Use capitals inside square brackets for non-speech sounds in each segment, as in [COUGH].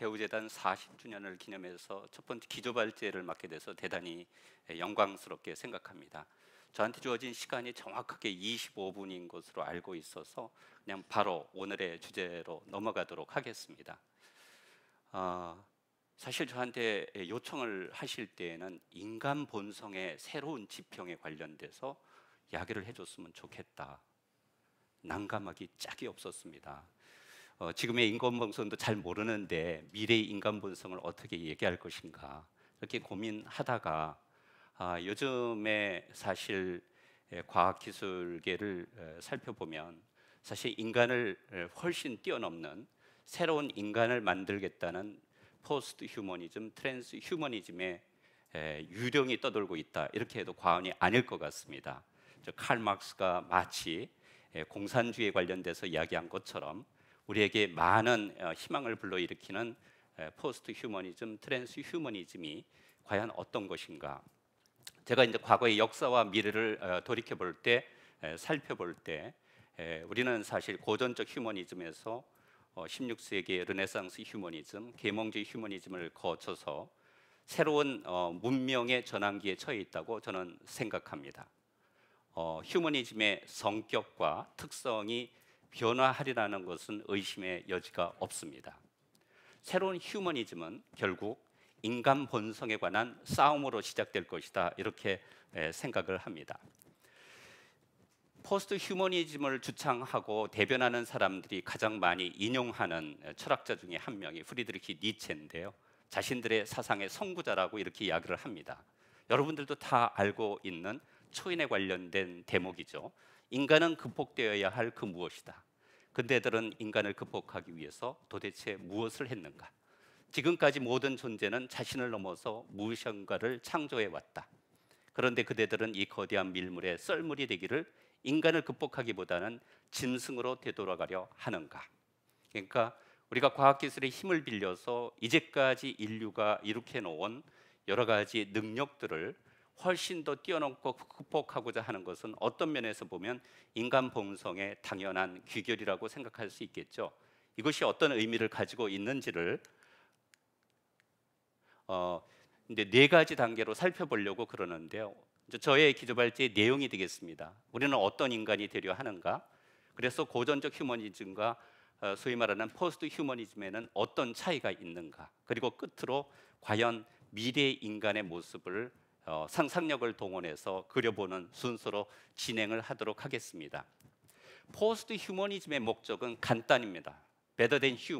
대우재단 40주년을 기념해서 첫 번째 기조발제를 맡게 돼서 대단히 영광스럽게 생각합니다. 저한테 주어진 시간이 정확하게 25분인 것으로 알고 있어서 그냥 바로 오늘의 주제로 넘어가도록 하겠습니다. 어, 사실 저한테 요청을 하실 때에는 인간 본성의 새로운 지평에 관련돼서 이야기를 해줬으면 좋겠다. 난감하기 짝이 없었습니다. 어, 지금의 인권 본성도 잘 모르는데 미래의 인간 본성을 어떻게 얘기할 것인가 이렇게 고민하다가 아, 요즘에 사실 예, 과학기술계를 예, 살펴보면 사실 인간을 예, 훨씬 뛰어넘는 새로운 인간을 만들겠다는 포스트 휴머니즘, 트랜스 휴머니즘의 유령이 떠돌고 있다 이렇게 해도 과언이 아닐 것 같습니다. 칼 막스가 마치 공산주의에 관련돼서 이야기한 것처럼 우리에게 많은 어, 희망을 불러일으키는 포스트 휴머니즘, 트랜스 휴머니즘이 과연 어떤 것인가? 제가 이제 과거의 역사와 미래를 어, 돌이켜 볼 때, 살펴볼 때, 우리는 사실 고전적 휴머니즘에서 16세기의 어, 르네상스 휴머니즘, 계몽주의 휴머니즘을 거쳐서 새로운 문명의 전환기에 처해 있다고 저는 생각합니다. 휴머니즘의 성격과 특성이 변화하리라는 것은 의심의 여지가 없습니다. 새로운 휴머니즘은 결국 인간 본성에 관한 싸움으로 시작될 것이다 이렇게 생각을 합니다. 포스트 휴머니즘을 주창하고 대변하는 사람들이 가장 많이 인용하는 철학자 중에 한 명이 프리드리히 니체인데요. 자신들의 사상의 선구자라고 이렇게 이야기를 합니다. 여러분들도 다 알고 있는 초인에 관련된 대목이죠. 인간은 극복되어야 할 그 무엇이다. 근대들은 인간을 극복하기 위해서 도대체 무엇을 했는가? 지금까지 모든 존재는 자신을 넘어서 무엇인가를 창조해 왔다. 그런데 그대들은 이 거대한 밀물의 썰물이 되기를 인간을 극복하기보다는 짐승으로 되돌아가려 하는가? 그러니까 우리가 과학기술의 힘을 빌려서 이제까지 인류가 이룩해 놓은 여러 가지 능력들을 훨씬 더 뛰어넘고 극복하고자 하는 것은 어떤 면에서 보면 인간 본성의 당연한 귀결이라고 생각할 수 있겠죠. 이것이 어떤 의미를 가지고 있는지를 어, 이제 네 가지 단계로 살펴보려고 그러는데요. 저의 기조발제 내용이 되겠습니다. 우리는 어떤 인간이 되려 하는가? 그래서 고전적 휴머니즘과 어, 소위 말하는 포스트 휴머니즘에는 어떤 차이가 있는가? 그리고 끝으로 과연 미래 인간의 모습을 어, 상상력을 동원해서 그려보는 순서로 진행을 하도록 하겠습니다. 포스트 휴머니즘의 목적은 간단입니다. b e t t e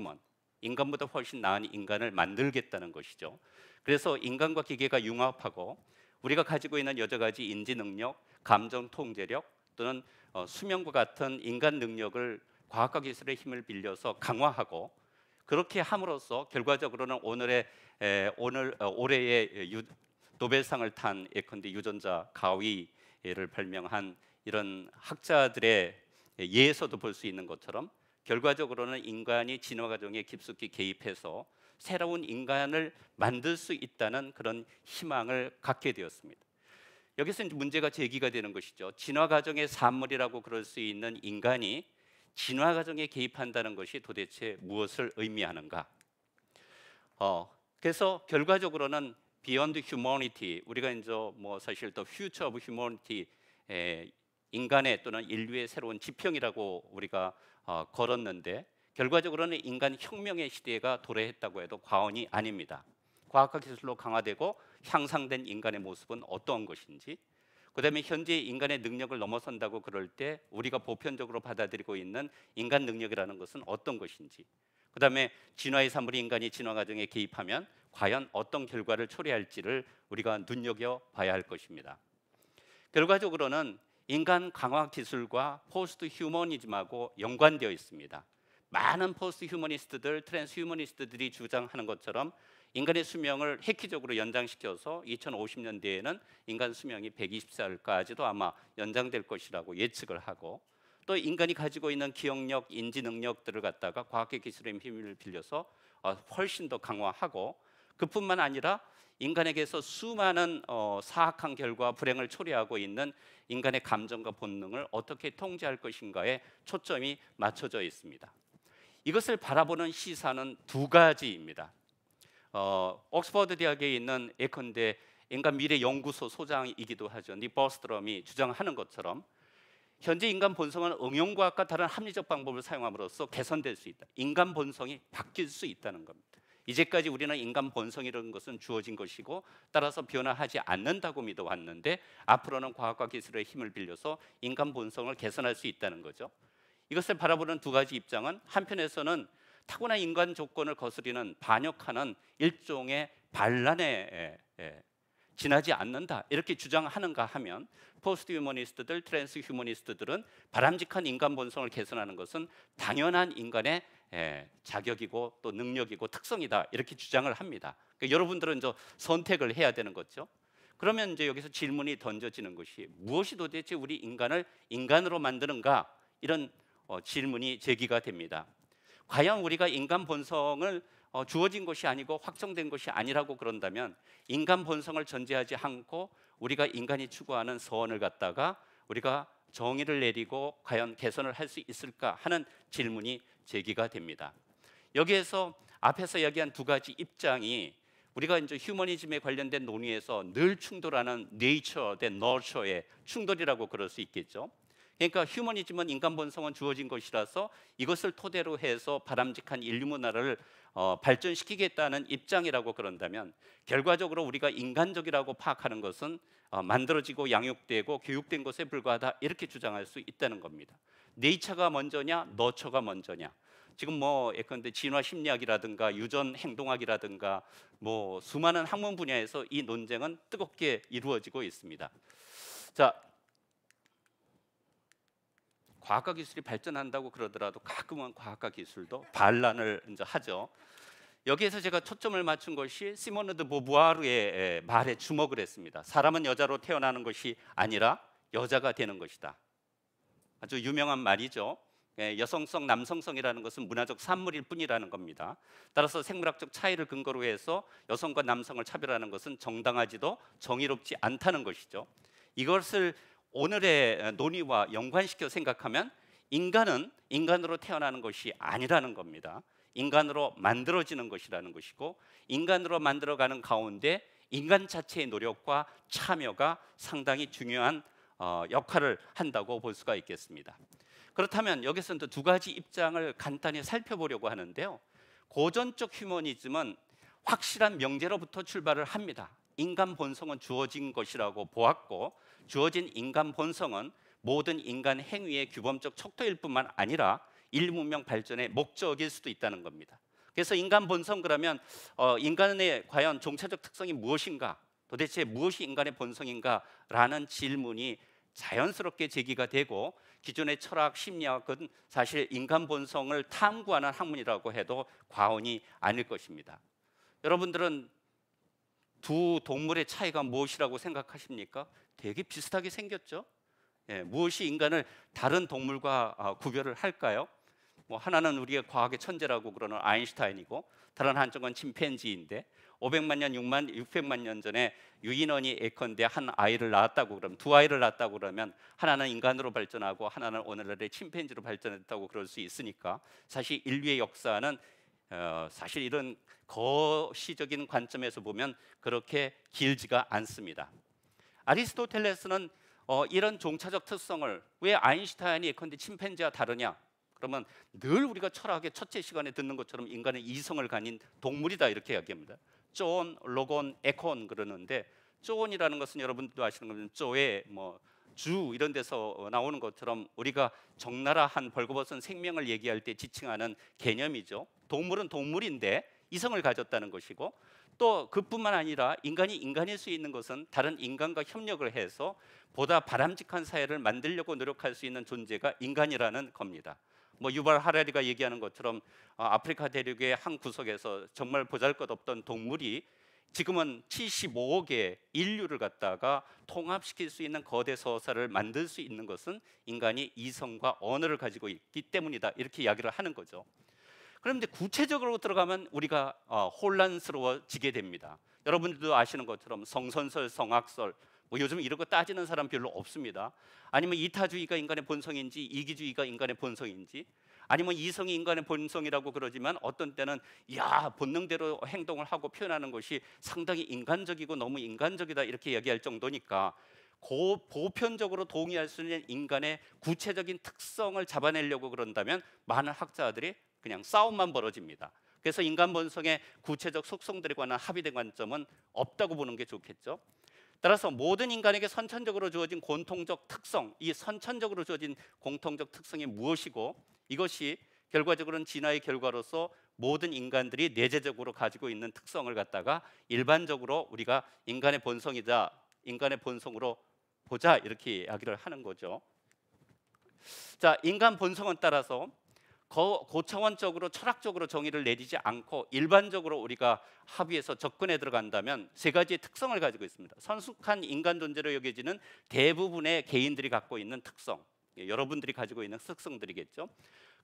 인간보다 훨씬 나은 인간을 만들겠다는 것이죠. 그래서 인간과 기계가 융합하고 우리가 가지고 있는 여러 가지 인지 능력, 감정 통제력 또는 어, 수명과 같은 인간 능력을 과학과 기술의 힘을 빌려서 강화하고 그렇게 함으로써 결과적으로는 오늘의 에, 오늘 어, 올해의 유, 노벨상을 탄 예컨대 유전자 가위를 발명한 이런 학자들의 예에서도 볼 수 있는 것처럼 결과적으로는 인간이 진화 과정에 깊숙이 개입해서 새로운 인간을 만들 수 있다는 그런 희망을 갖게 되었습니다. 여기서 이제 문제가 제기가 되는 것이죠. 진화 과정의 산물이라고 그럴 수 있는 인간이 진화 과정에 개입한다는 것이 도대체 무엇을 의미하는가? 어, 그래서 결과적으로는 Beyond Humanity 우리가 이제 뭐 사실 더 Future of Humanity 에, 인간의 또는 인류의 새로운 지평이라고 우리가 어, 걸었는데 결과적으로는 인간 혁명의 시대가 도래했다고 해도 과언이 아닙니다. 과학과 기술로 강화되고 향상된 인간의 모습은 어떤 것인지 그다음에 현재 인간의 능력을 넘어선다고 그럴 때 우리가 보편적으로 받아들이고 있는 인간 능력이라는 것은 어떤 것인지 그다음에 진화의 산물이 인간이 진화 과정에 개입하면 과연 어떤 결과를 초래할지를 우리가 눈여겨 봐야 할 것입니다. 결과적으로는 인간 강화 기술과 포스트 휴머니즘하고 연관되어 있습니다. 많은 포스트 휴머니스트들, 트랜스 휴머니스트들이 주장하는 것처럼 인간의 수명을 획기적으로 연장시켜서 2050년대에는 인간 수명이 120살까지도 아마 연장될 것이라고 예측을 하고 또 인간이 가지고 있는 기억력, 인지 능력들을 갖다가 과학의 기술의 힘을 빌려서 어, 훨씬 더 강화하고 그뿐만 아니라 인간에게서 수많은 어, 사악한 결과 불행을 초래하고 있는 인간의 감정과 본능을 어떻게 통제할 것인가에 초점이 맞춰져 있습니다. 이것을 바라보는 시사는 두 가지입니다. 어, 옥스퍼드 대학에 있는 에컨대 인간 미래 연구소 소장이기도 하죠. 니버스트럼이 주장하는 것처럼 현재 인간 본성은 응용과학과 다른 합리적 방법을 사용함으로써 개선될 수 있다. 인간 본성이 바뀔 수 있다는 겁니다. 이제까지 우리는 인간 본성이라는 것은 주어진 것이고 따라서 변화하지 않는다고 믿어왔는데 앞으로는 과학과 기술의 힘을 빌려서 인간 본성을 개선할 수 있다는 거죠. 이것을 바라보는 두 가지 입장은 한편에서는 타고난 인간 조건을 거스리는 반역하는 일종의 반란의 지나지 않는다 이렇게 주장하는가 하면 포스트 휴머니스트들, 트랜스 휴머니스트들은 바람직한 인간 본성을 개선하는 것은 당연한 인간의 예, 자격이고 또 능력이고 특성이다 이렇게 주장을 합니다. 그러니까 여러분들은 저 선택을 해야 되는 거죠. 그러면 이제 여기서 질문이 던져지는 것이 무엇이 도대체 우리 인간을 인간으로 만드는가 이런 어, 질문이 제기가 됩니다. 과연 우리가 인간 본성을 어, 주어진 것이 아니고 확정된 것이 아니라고 그런다면 인간 본성을 전제하지 않고 우리가 인간이 추구하는 소원을 갖다가 우리가 정의를 내리고 과연 개선을 할 수 있을까 하는 질문이 제기가 됩니다. 여기에서 앞에서 이기한두 가지 입장이 우리가 이제 휴머니즘에 관련된 논의에서 늘 충돌하는 네이처 대 너처의 충돌이라고 그럴 수 있겠죠. 그러니까 휴머니즘은 인간 본성은 주어진 것이라서 이것을 토대로 해서 바람직한 인류 문화를 어, 발전시키겠다는 입장이라고 그런다면 결과적으로 우리가 인간적이라고 파악하는 것은 어, 만들어지고 양육되고 교육된 것에 불과하다 이렇게 주장할 수 있다는 겁니다. 네이처가 먼저냐 너처가 먼저냐 지금 뭐 예컨대 진화 심리학이라든가 유전 행동학이라든가 뭐 수많은 학문 분야에서 이 논쟁은 뜨겁게 이루어지고 있습니다. 자, 과학과 기술이 발전한다고 그러더라도 가끔은 과학과 기술도 반란을 이제 하죠. 여기에서 제가 초점을 맞춘 것이 시모네드 보부아르의 말에 주목을 했습니다. 사람은 여자로 태어나는 것이 아니라 여자가 되는 것이다. 아주 유명한 말이죠. 예, 여성성, 남성성이라는 것은 문화적 산물일 뿐이라는 겁니다. 따라서 생물학적 차이를 근거로 해서 여성과 남성을 차별하는 것은 정당하지도 정의롭지 않다는 것이죠. 이것을 오늘의 논의와 연관시켜 생각하면 인간은 인간으로 태어나는 것이 아니라는 겁니다. 인간으로 만들어지는 것이라는 것이고 인간으로 만들어가는 가운데 인간 자체의 노력과 참여가 상당히 중요한 어, 역할을 한다고 볼 수가 있겠습니다. 그렇다면 여기서는 또 두 가지 입장을 간단히 살펴보려고 하는데요. 고전적 휴머니즘은 확실한 명제로부터 출발을 합니다. 인간 본성은 주어진 것이라고 보았고 주어진 인간 본성은 모든 인간 행위의 규범적 척도일 뿐만 아니라 인문명 발전의 목적일 수도 있다는 겁니다. 그래서 인간 본성 그러면 어, 인간의 과연 종차적 특성이 무엇인가? 도대체 무엇이 인간의 본성인가라는 질문이 자연스럽게 제기가 되고 기존의 철학 심리학은 사실 인간 본성을 탐구하는 학문이라고 해도 과언이 아닐 것입니다. 여러분들은 두 동물의 차이가 무엇이라고 생각하십니까? 되게 비슷하게 생겼죠. 예, 무엇이 인간을 다른 동물과 아, 구별을 할까요? 뭐 하나는 우리의 과학의 천재라고 그러는 아인슈타인이고 다른 한쪽은 침팬지인데 500만 년, 6만, 600만 년 전에 유인원이 예컨대 한 아이를 낳았다고 그러면 두 아이를 낳았다고 그러면 하나는 인간으로 발전하고 하나는 오늘날의 침팬지로 발전했다고 그럴 수 있으니까 사실 인류의 역사는 어, 사실 이런 거시적인 관점에서 보면 그렇게 길지가 않습니다. 아리스토텔레스는 어, 이런 종차적 특성을 왜 아인슈타인이 예컨대 침팬지와 다르냐? 그러면 늘 우리가 철학의 첫째 시간에 듣는 것처럼 인간은 이성을 가진 동물이다 이렇게 이야기합니다. 쪼로건 에콘 그러는데 쪼이라는 것은 여러분도 아시는 것처럼 쪼에 뭐주 이런 데서 어, 나오는 것처럼 우리가 적나라한 벌거벗은 생명을 얘기할 때 지칭하는 개념이죠. 동물은 동물인데 이성을 가졌다는 것이고 또 그뿐만 아니라 인간이 인간일 수 있는 것은 다른 인간과 협력을 해서 보다 바람직한 사회를 만들려고 노력할 수 있는 존재가 인간이라는 겁니다. 뭐 유발 하라리가 얘기하는 것처럼 어, 아프리카 대륙의 한 구석에서 정말 보잘것없던 동물이 지금은 75억의 인류를 갖다가 통합시킬 수 있는 거대 서사를 만들 수 있는 것은 인간이 이성과 언어를 가지고 있기 때문이다 이렇게 이야기를 하는 거죠. 그런데 구체적으로 들어가면 우리가 어, 혼란스러워지게 됩니다. 여러분들도 아시는 것처럼 성선설, 성악설 뭐 요즘 이런 거 따지는 사람 별로 없습니다. 아니면 이타주의가 인간의 본성인지 이기주의가 인간의 본성인지 아니면 이성이 인간의 본성이라고 그러지만 어떤 때는 야 본능대로 행동을 하고 표현하는 것이 상당히 인간적이고 너무 인간적이다 이렇게 얘기할 정도니까 고, 보편적으로 동의할 수 있는 인간의 구체적인 특성을 잡아내려고 그런다면 많은 학자들이 그냥 싸움만 벌어집니다. 그래서 인간 본성의 구체적 속성들에 관한 합의된 관점은 없다고 보는 게 좋겠죠. 따라서 모든 인간에게 선천적으로 주어진 공통적 특성, 이 선천적으로 주어진 공통적 특성이 무엇이고 이것이 결과적으로는 진화의 결과로서 모든 인간들이 내재적으로 가지고 있는 특성을 갖다가 일반적으로 우리가 인간의 본성이자 인간의 본성으로 보자 이렇게 이야기를 하는 거죠. 자, 인간 본성은 따라서 거, 고차원적으로 철학적으로 정의를 내리지 않고 일반적으로 우리가 합의해서 접근해 들어간다면 세 가지의 특성을 가지고 있습니다. 선숙한 인간 존재로 여겨지는 대부분의 개인들이 갖고 있는 특성, 예, 여러분들이 가지고 있는 특성들이겠죠.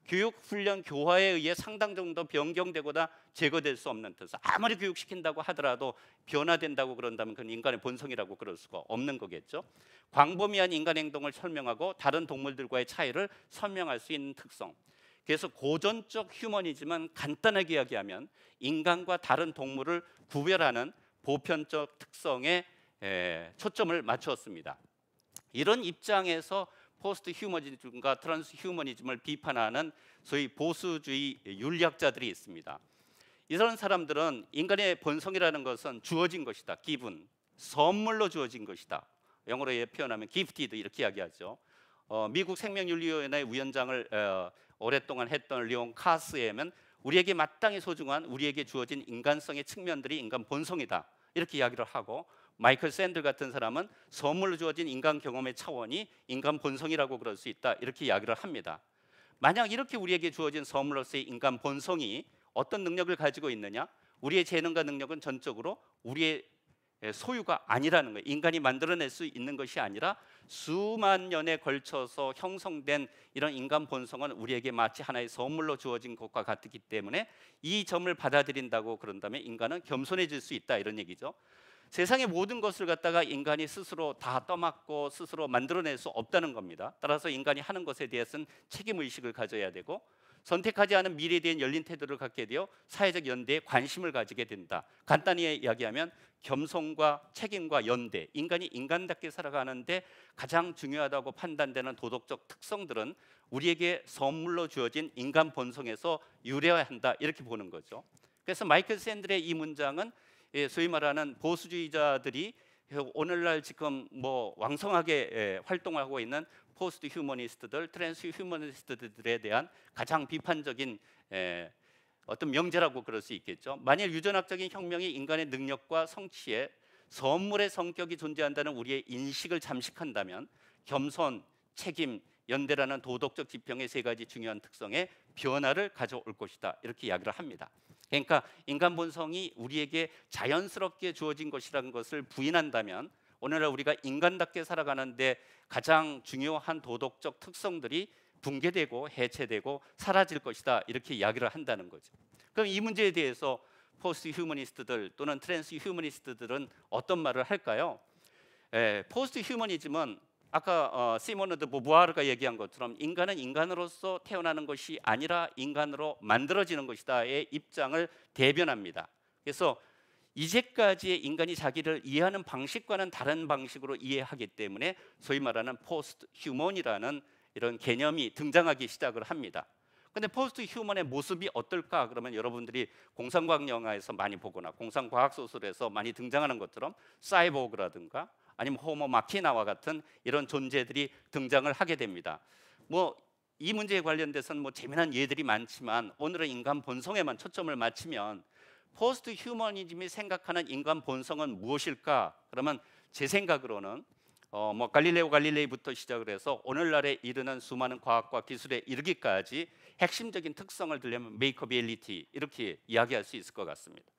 교육, 훈련, 교화에 의해 상당 정도 변경되거나 제거될 수 없는 뜻. 아무리 교육시킨다고 하더라도 변화된다고 그런다면 그건 인간의 본성이라고 그럴 수가 없는 거겠죠. 광범위한 인간 행동을 설명하고 다른 동물들과의 차이를 설명할 수 있는 특성. 그래서 고전적 휴머니즘은 간단하게 이야기하면 인간과 다른 동물을 구별하는 보편적 특성에 초점을 맞추었습니다. 이런 입장에서 포스트 휴머니즘과 트랜스 휴머니즘을 비판하는 소위 보수주의 윤리학자들이 있습니다. 이런 사람들은 인간의 본성이라는 것은 주어진 것이다. 기분, 선물로 주어진 것이다. 영어로 표현하면 gifted 이렇게 이야기하죠. 어, 미국 생명윤리위원회 위원장을 어, 오랫동안 했던 리온 카스에는 우리에게 마땅히 소중한 우리에게 주어진 인간성의 측면들이 인간 본성이다 이렇게 이야기를 하고 마이클 샌들 같은 사람은 선물로 주어진 인간 경험의 차원이 인간 본성이라고 그럴 수 있다 이렇게 이야기를 합니다. 만약 이렇게 우리에게 주어진 선물로서의 인간 본성이 어떤 능력을 가지고 있느냐? 우리의 재능과 능력은 전적으로 우리의 소유가 아니라는 거예요. 인간이 만들어낼 수 있는 것이 아니라 수만 년에 걸쳐서 형성된 이런 인간 본성은 우리에게 마치 하나의 선물로 주어진 것과 같기 때문에 이 점을 받아들인다고 그런다면 인간은 겸손해질 수 있다 이런 얘기죠. 세상의 모든 것을 갖다가 인간이 스스로 다 떠맡고 스스로 만들어낼 수 없다는 겁니다. 따라서 인간이 하는 것에 대해서는 책임 의식을 가져야 되고 선택하지 않은 미래에 대한 열린 태도를 갖게 되어 사회적 연대에 관심을 가지게 된다. 간단히 이야기하면 겸손과 책임과 연대, 인간이 인간답게 살아가는데 가장 중요하다고 판단되는 도덕적 특성들은 우리에게 선물로 주어진 인간 본성에서 유래화 한다. 이렇게 보는 거죠. 그래서 마이클 샌들의 이 문장은 예, 소위 말하는 보수주의자들이 오늘날 지금 뭐 왕성하게 예, 활동하고 있는 포스트 휴머니스트들, 트랜스 휴머니스트들에 대한 가장 비판적인 에, 어떤 명제라고 그럴 수 있겠죠. 만일 유전학적인 혁명이 인간의 능력과 성취에 선물의 성격이 존재한다는 우리의 인식을 잠식한다면 겸손, 책임, 연대라는 도덕적 지평의 세 가지 중요한 특성에 변화를 가져올 것이다 이렇게 이야기를 합니다. 그러니까 인간 본성이 우리에게 자연스럽게 주어진 것이라는 것을 부인한다면 오늘날 우리가 인간답게 살아가는데 가장 중요한 도덕적 특성들이 붕괴되고 해체되고 사라질 것이다 이렇게 이야기를 한다는 거죠. 그럼 이 문제에 대해서 포스트 휴머니스트들 또는 트랜스 휴머니스트들은 어떤 말을 할까요? 에, 예, 포스트 휴머니즘은 아까 어, 시모너드 보부아르가 얘기한 것처럼 인간은 인간으로서 태어나는 것이 아니라 인간으로 만들어지는 것이다의 입장을 대변합니다. 그래서 이제까지의 인간이 자기를 이해하는 방식과는 다른 방식으로 이해하기 때문에 소위 말하는 포스트 휴먼이라는 이런 개념이 등장하기 시작을 합니다. 근데 포스트 휴먼의 모습이 어떨까? 그러면 여러분들이 공상과학 영화에서 많이 보거나 공상과학 소설에서 많이 등장하는 것처럼 사이보그라든가 아니면 호모 마키나와 같은 이런 존재들이 등장을 하게 됩니다. 뭐 이 문제에 관련돼서는 뭐 재미난 예들이 많지만 오늘은 인간 본성에만 초점을 맞추면 포스트 휴머니즘이 생각하는 인간 본성은 무엇일까? 그러면 제 생각으로는 어, 뭐 갈릴레오 갈릴레이부터 시작을 해서 오늘날에 이르는 수많은 과학과 기술에 이르기까지 핵심적인 특성을 들려면 메이커빌리티 이렇게 이야기할 수 있을 것 같습니다.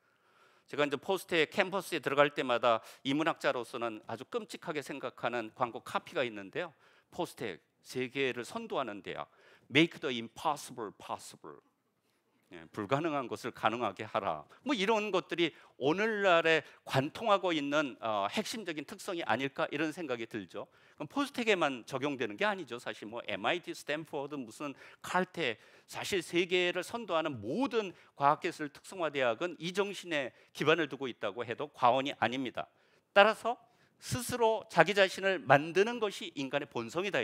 제가 이제 포스트의 캠퍼스에 들어갈 때마다 이문학자로서는 아주 끔찍하게 생각하는 광고 카피가 있는데요. 포스텍 세계를 선도하는 대학, Make the impossible possible. 예, 불가능한 것을 가능하게 하라. 뭐 이런 것들이 오늘날에 관통하고 있는 어, 핵심적인 특성이 아닐까 이런 생각이 들죠. 그럼 포스텍에만 적용되는 게 아니죠. 사실 뭐 MIT, 스탠퍼드, 무슨 칼테 사실 세계를 선도하는 모든 과학기술 특성화 대학은 이 정신에 기반을 두고 있다고 해도 과언이 아닙니다. 따라서 스스로 자기 자신을 만드는 것이 인간의 본성이다.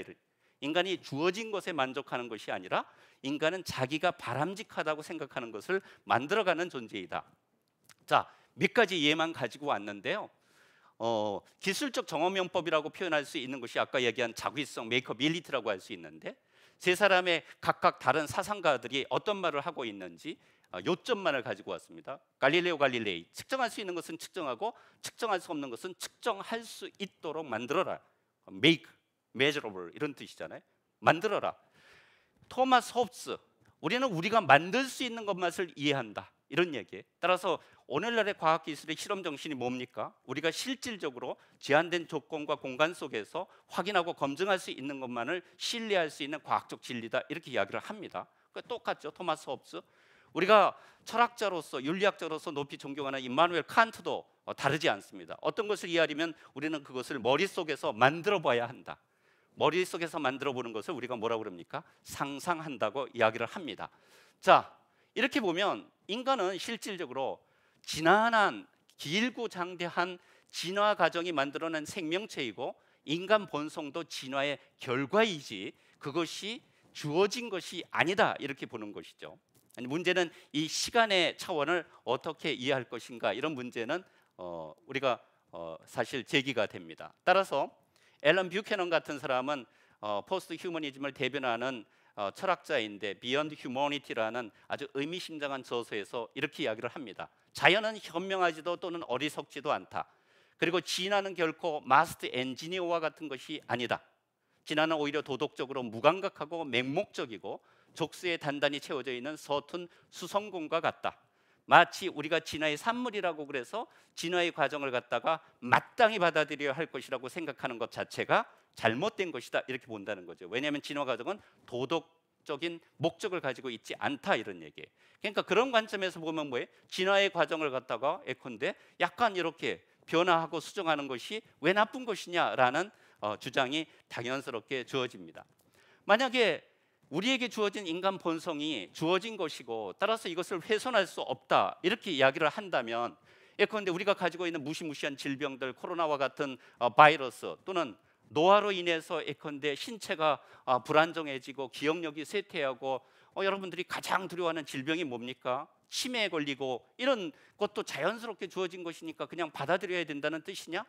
인간이 주어진 것에 만족하는 것이 아니라 인간은 자기가 바람직하다고 생각하는 것을 만들어가는 존재이다. 자, 몇 가지 예만 가지고 왔는데요. 어, 기술적 정엄연법이라고 표현할 수 있는 것이 아까 얘기한 자구성 메이크업 일리트라고 할 수 있는데 세 사람의 각각 다른 사상가들이 어떤 말을 하고 있는지 아, 요점만을 가지고 왔습니다. 갈릴레오 갈릴레이 측정할 수 있는 것은 측정하고 측정할 수 없는 것은 측정할 수 있도록 만들어라. 메이크 메 m e a s 이런 뜻이잖아요. 만들어라. 토마스 홉스 우리는 우리가 만들 수 있는 것만을 이해한다 이런 얘기 따라서 오늘날의 과학 기술의 실험 정신이 뭡니까? 우리가 실질적으로 제한된 조건과 공간 속에서 확인하고 검증할 수 있는 것만을 신뢰할 수 있는 과학적 진리다 이렇게 이야기를 합니다. 똑같죠. 토마스 홉스. 우리가 철학자로서 윤리학자로서 높이 존경하는 임마누엘 칸트도 다르지 않습니다. 어떤 것을 이해하려면 우리는 그것을 머릿속에서 만들어 봐야 한다. 머릿속에서 만들어 보는 것을 우리가 뭐라고 그럽니까? 상상한다고 이야기를 합니다. 자, 이렇게 보면 인간은 실질적으로 지난한 길고 장대한 진화 과정이 만들어낸 생명체이고 인간 본성도 진화의 결과이지 그것이 주어진 것이 아니다 이렇게 보는 것이죠. 아니, 문제는 이 시간의 차원을 어떻게 이해할 것인가 이런 문제는 어, 우리가 어, 사실 제기가 됩니다. 따라서 앨런 뷰캐넌 같은 사람은 어, 포스트 휴머니즘을 대변하는 어, 철학자인데 비욘드 휴머니티라는 아주 의미심장한 저서에서 이렇게 이야기를 합니다. 자연은 현명하지도 또는 어리석지도 않다. 그리고 진화는 결코 마스트 엔지니어와 같은 것이 아니다. 진화는 오히려 도덕적으로 무감각하고 맹목적이고 족쇄에 단단히 채워져 있는 서툰 수성공과 같다. 마치 우리가 진화의 산물이라고 그래서 진화의 과정을 갖다가 마땅히 받아들여야 할 것이라고 생각하는 것 자체가 잘못된 것이다 이렇게 본다는 거죠. 왜냐하면 진화 과정은 도덕적인 목적을 가지고 있지 않다 이런 얘기. 그러니까 그런 관점에서 보면 뭐에 진화의 과정을 갖다가 예컨데 약간 이렇게 변화하고 수정하는 것이 왜 나쁜 것이냐라는 어, 주장이 당연스럽게 주어집니다. 만약에 우리에게 주어진 인간 본성이 주어진 것이고 따라서 이것을 훼손할 수 없다 이렇게 이야기를 한다면 예컨대 우리가 가지고 있는 무시무시한 질병들 코로나와 같은 어, 바이러스 또는 노화로 인해서 예컨대 신체가 어, 불안정해지고 기억력이 쇠퇴하고 어, 여러분들이 가장 두려워하는 질병이 뭡니까? 치매에 걸리고 이런 것도 자연스럽게 주어진 것이니까 그냥 받아들여야 된다는 뜻이냐?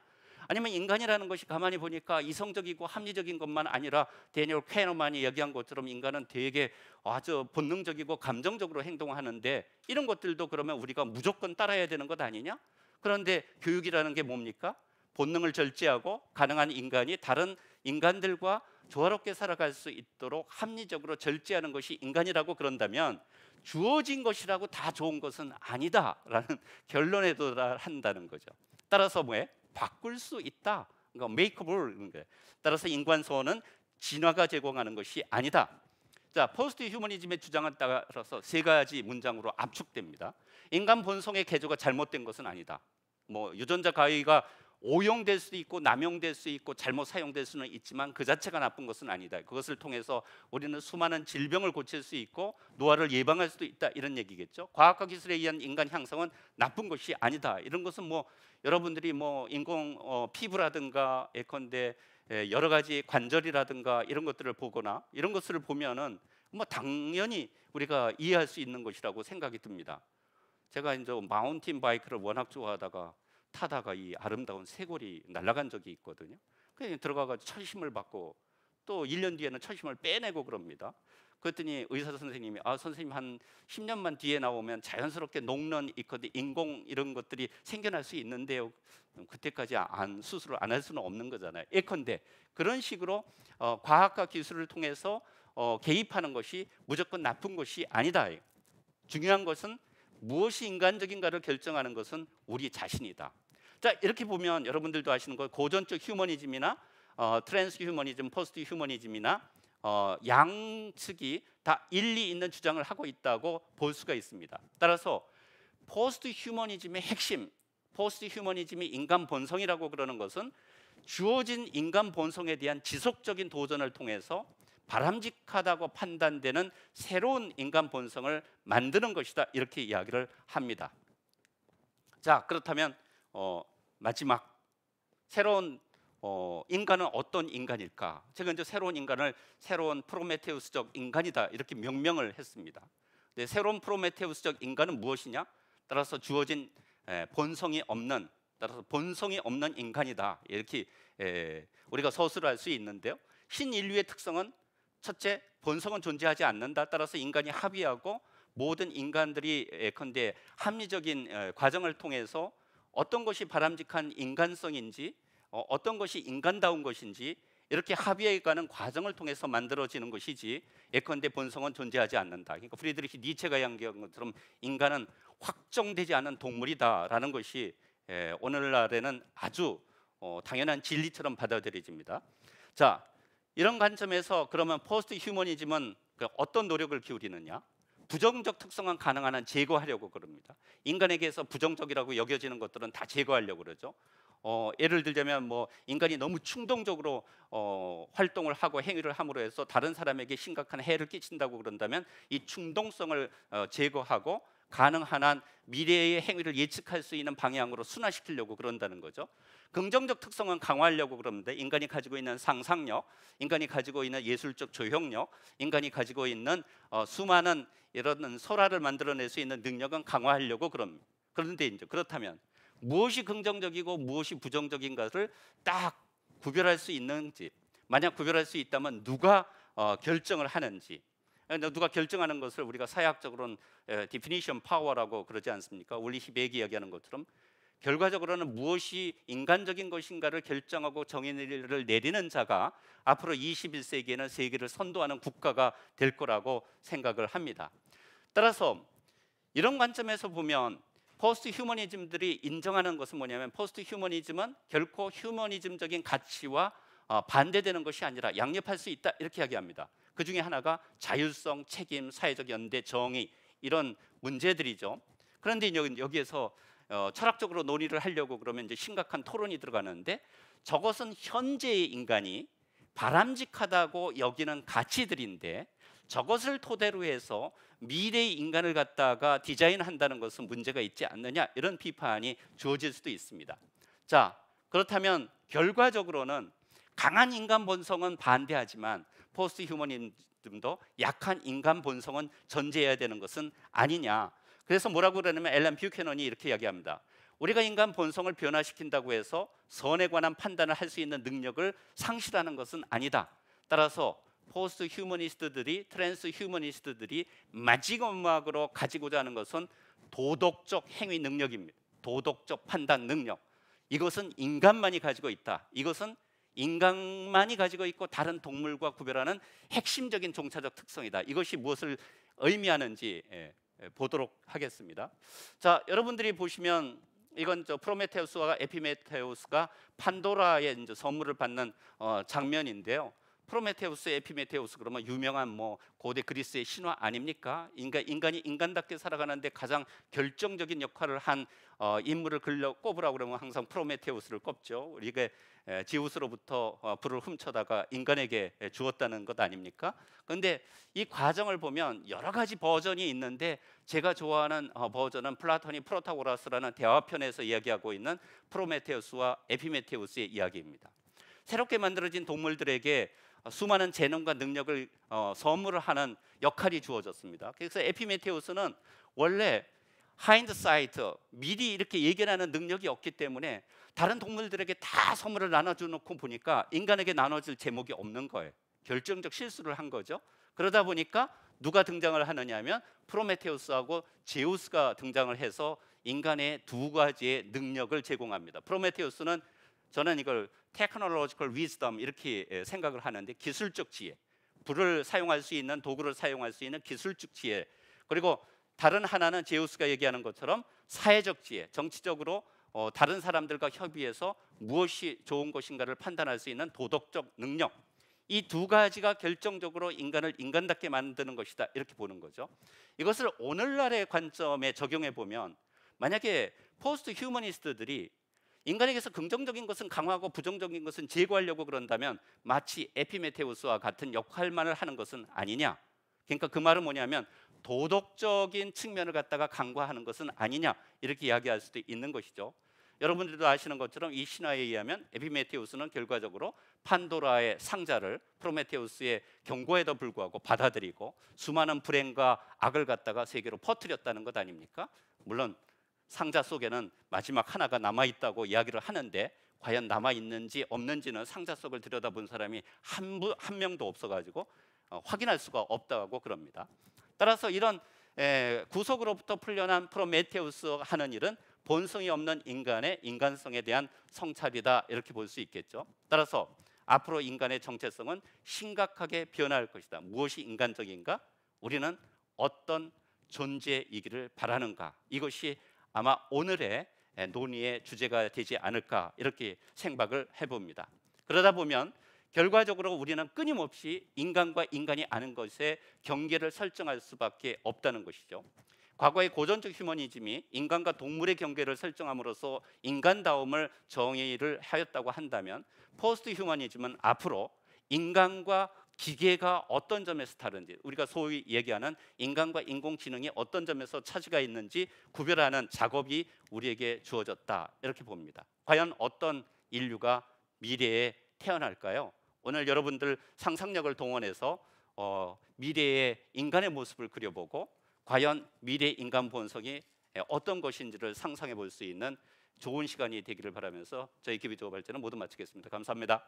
아니면 인간이라는 것이 가만히 보니까 이성적이고 합리적인 것만 아니라 대니얼 쾌너만이 얘기한 것처럼 인간은 되게 아주 본능적이고 감정적으로 행동하는데 이런 것들도 그러면 우리가 무조건 따라야 되는 것 아니냐? 그런데 교육이라는 게 뭡니까? 본능을 절제하고 가능한 인간이 다른 인간들과 조화롭게 살아갈 수 있도록 합리적으로 절제하는 것이 인간이라고 그런다면 주어진 것이라고 다 좋은 것은 아니다라는 [LAUGHS] 결론에 도달한다는 거죠. 따라서 뭐에 바꿀 수 있다. 그러니까 메이크업을 따라서 인간 소원은 진화가 제공하는 것이 아니다. 자, 포스트 휴머니즘의 주장에 따라서 세 가지 문장으로 압축됩니다. 인간 본성의 개조가 잘못된 것은 아니다. 뭐 유전자 가위가 오용될 수도 있고 남용될 수 있고 잘못 사용될 수는 있지만 그 자체가 나쁜 것은 아니다. 그것을 통해서 우리는 수많은 질병을 고칠 수 있고 노화를 예방할 수도 있다 이런 얘기겠죠. 과학과 기술에 의한 인간 향상은 나쁜 것이 아니다. 이런 것은 뭐 여러분들이 뭐 인공 어, 피부라든가 예컨대 여러 가지 관절이라든가 이런 것들을 보거나 이런 것을 보면은 뭐 당연히 우리가 이해할 수 있는 것이라고 생각이 듭니다. 제가 이제 마운틴 바이크를 워낙 좋아하다가 타다가 이 아름다운 쇄골이 날아간 적이 있거든요. 그냥 들어가서 철심을 받고 또 1년 뒤에는 철심을 빼내고 그럽니다. 그랬더니 의사 선생님이 아 선생님 한 10년만 뒤에 나오면 자연스럽게 녹는 있거든 인공 이런 것들이 생겨날 수 있는데요. 그때까지 안 수술을 안 할 수는 없는 거잖아요. 예컨대 그런 식으로 어, 과학과 기술을 통해서 어, 개입하는 것이 무조건 나쁜 것이 아니다. 중요한 것은 무엇이 인간적인가를 결정하는 것은 우리 자신이다. 자 이렇게 보면 여러분들도 아시는 거예요 고전적 휴머니즘이나 어, 트랜스 휴머니즘, 포스트 휴머니즘이나 어, 양측이 다 일리 있는 주장을 하고 있다고 볼 수가 있습니다. 따라서 포스트 휴머니즘의 핵심, 포스트 휴머니즘이 인간 본성이라고 그러는 것은 주어진 인간 본성에 대한 지속적인 도전을 통해서 바람직하다고 판단되는 새로운 인간 본성을 만드는 것이다 이렇게 이야기를 합니다. 자 그렇다면 어, 마지막 새로운 어, 인간은 어떤 인간일까? 제가 이제 새로운 인간을 새로운 프로메테우스적 인간이다 이렇게 명명을 했습니다. 근데 새로운 프로메테우스적 인간은 무엇이냐? 따라서 주어진 에, 본성이 없는 따라서 본성이 없는 인간이다 이렇게 에, 우리가 서술할 수 있는데요. 신 인류의 특성은 첫째 본성은 존재하지 않는다. 따라서 인간이 합의하고 모든 인간들이 예컨대 합리적인 과정을 통해서 어떤 것이 바람직한 인간성인지 어, 어떤 것이 인간다운 것인지 이렇게 합의해가는 과정을 통해서 만들어지는 것이지 예컨대 본성은 존재하지 않는다. 그러니까 프리드리히 니체가 양기한 것처럼 인간은 확정되지 않은 동물이다라는 것이 예, 오늘날에는 아주 어, 당연한 진리처럼 받아들여집니다. 자 이런 관점에서 그러면 포스트 휴머니즘은 그 어떤 노력을 기울이느냐? 부정적 특성은 가능한 한 제거하려고 그럽니다. 인간에게서 부정적이라고 여겨지는 것들은 다 제거하려고 그러죠. 어, 예를 들자면 뭐 인간이 너무 충동적으로 어, 활동을 하고 행위를 함으로 해서 다른 사람에게 심각한 해를 끼친다고 그런다면 이 충동성을 어, 제거하고 가능한 한 미래의 행위를 예측할 수 있는 방향으로 순화시키려고 그런다는 거죠. 긍정적 특성은 강화하려고 그러는데 인간이 가지고 있는 상상력, 인간이 가지고 있는 예술적 조형력, 인간이 가지고 있는 어, 수많은 이런 소라를 만들어낼 수 있는 능력은 강화하려고 그럼 그런데 이제 그렇다면 무엇이 긍정적이고 무엇이 부정적인가를 딱 구별할 수 있는지 만약 구별할 수 있다면 누가 어, 결정을 하는지 어, 누가 결정하는 것을 우리가 사약적으로는 디피니션 파워라고 그러지 않습니까? 우리 히백이 이야기하는 것처럼 결과적으로는 무엇이 인간적인 것인가를 결정하고 정의를 내리는 자가 앞으로 21세기에는 세계를 선도하는 국가가 될 거라고 생각을 합니다. 따라서 이런 관점에서 보면 포스트 휴머니즘들이 인정하는 것은 뭐냐면 포스트 휴머니즘은 결코 휴머니즘적인 가치와 어, 반대되는 것이 아니라 양립할 수 있다 이렇게 이야기합니다. 그 중에 하나가 자율성, 책임, 사회적 연대, 정의 이런 문제들이죠. 그런데 여기에서 어, 철학적으로 논의를 하려고 그러면 이제 심각한 토론이 들어가는데 저것은 현재의 인간이 바람직하다고 여기는 가치들인데 저것을 토대로 해서 미래의 인간을 갖다가 디자인한다는 것은 문제가 있지 않느냐 이런 비판이 주어질 수도 있습니다. 자 그렇다면 결과적으로는 강한 인간 본성은 반대하지만 포스트 휴머니즘도 약한 인간 본성은 전제해야 되는 것은 아니냐. 그래서 뭐라고 그러냐면 앨런 뷰캐넌이 이렇게 이야기합니다. 우리가 인간 본성을 변화시킨다고 해서 선에 관한 판단을 할 수 있는 능력을 상실하는 것은 아니다. 따라서 포스트 휴머니스트들이 트랜스 휴머니스트들이 마지 음악으로 가지고자 하는 것은 도덕적 행위 능력입니다. 도덕적 판단 능력. 이것은 인간만이 가지고 있다. 이것은 인간만이 가지고 있고 다른 동물과 구별하는 핵심적인 종차적 특성이다. 이것이 무엇을 의미하는지 예, 예, 보도록 하겠습니다. 자, 여러분들이 보시면 이건 저 프로메테우스와 에피메테우스가 판도라의 이제 선물을 받는 어, 장면인데요. 프로메테우스, 에피메테우스 그러면 유명한 뭐 고대 그리스의 신화 아닙니까? 인간 인간이 인간답게 살아가는데 가장 결정적인 역할을 한 어, 인물을 글러 꼽으라고 그러면 항상 프로메테우스를 꼽죠. 이게 에, 지우스로부터 어, 불을 훔쳐다가 인간에게 에, 주었다는 것 아닙니까? 그런데 이 과정을 보면 여러 가지 버전이 있는데 제가 좋아하는 어, 버전은 플라톤이 프로타고라스라는 대화편에서 이야기하고 있는 프로메테우스와 에피메테우스의 이야기입니다. 새롭게 만들어진 동물들에게 어, 수많은 재능과 능력을 어, 선물을 하는 역할이 주어졌습니다. 그래서 에피메테우스는 원래 하인드사이트 미리 이렇게 예견하는 능력이 없기 때문에 다른 동물들에게 다 선물을 나눠주놓고 보니까 인간에게 나눠질 제목이 없는 거예요. 결정적 실수를 한 거죠. 그러다 보니까 누가 등장을 하느냐면 프로메테우스하고 제우스가 등장을 해서 인간의 두 가지의 능력을 제공합니다. 프로메테우스는 저는 이걸 테크놀로지컬 위즈덤 이렇게 예, 생각을 하는데 기술적 지혜, 불을 사용할 수 있는 도구를 사용할 수 있는 기술적 지혜. 그리고 다른 하나는 제우스가 얘기하는 것처럼 사회적 지혜, 정치적으로 어, 다른 사람들과 협의해서 무엇이 좋은 것인가를 판단할 수 있는 도덕적 능력. 이 두 가지가 결정적으로 인간을 인간답게 만드는 것이다. 이렇게 보는 거죠. 이것을 오늘날의 관점에 적용해 보면 만약에 포스트 휴머니스트들이 인간에게서 긍정적인 것은 강화하고 부정적인 것은 제거하려고 그런다면 마치 에피메테우스와 같은 역할만을 하는 것은 아니냐. 그러니까 그 말은 뭐냐면 도덕적인 측면을 갖다가 강과하는 것은 아니냐 이렇게 이야기할 수도 있는 것이죠. 여러분들도 아시는 것처럼 이 신화에 의하면 에피메테우스는 결과적으로 판도라의 상자를 프로메테우스의 경고에도 불구하고 받아들이고 수많은 불행과 악을 갖다가 세계로 퍼뜨렸다는 것 아닙니까? 물론 상자 속에는 마지막 하나가 남아 있다고 이야기를 하는데 과연 남아 있는지 없는지는 상자 속을 들여다본 사람이 한, 부, 한 명도 없어가지고 어, 확인할 수가 없다고 그럽니다. 따라서 이런 에, 구속으로부터 풀려난 프로메테우스 하는 일은 본성이 없는 인간의 인간성에 대한 성찰이다 이렇게 볼 수 있겠죠. 따라서 앞으로 인간의 정체성은 심각하게 변화할 것이다. 무엇이 인간적인가? 우리는 어떤 존재이기를 바라는가? 이것이 아마 오늘의 논의의 주제가 되지 않을까 이렇게 생각을 해봅니다. 그러다 보면 결과적으로 우리는 끊임없이 인간과 인간이 아는 것의 경계를 설정할 수밖에 없다는 것이죠. 과거의 고전적 휴머니즘이 인간과 동물의 경계를 설정함으로써 인간다움을 정의를 하였다고 한다면 포스트 휴머니즘은 앞으로 인간과 기계가 어떤 점에서 다른지 우리가 소위 얘기하는 인간과 인공지능이 어떤 점에서 차지가 있는지 구별하는 작업이 우리에게 주어졌다 이렇게 봅니다. 과연 어떤 인류가 미래에 태어날까요? 오늘 여러분들 상상력을 동원해서 어, 미래의 인간의 모습을 그려보고 과연 미래 인간 본성이 어떤 것인지를 상상해 볼 수 있는 좋은 시간이 되기를 바라면서 저희 기비조업 발제는 모두 마치겠습니다. 감사합니다.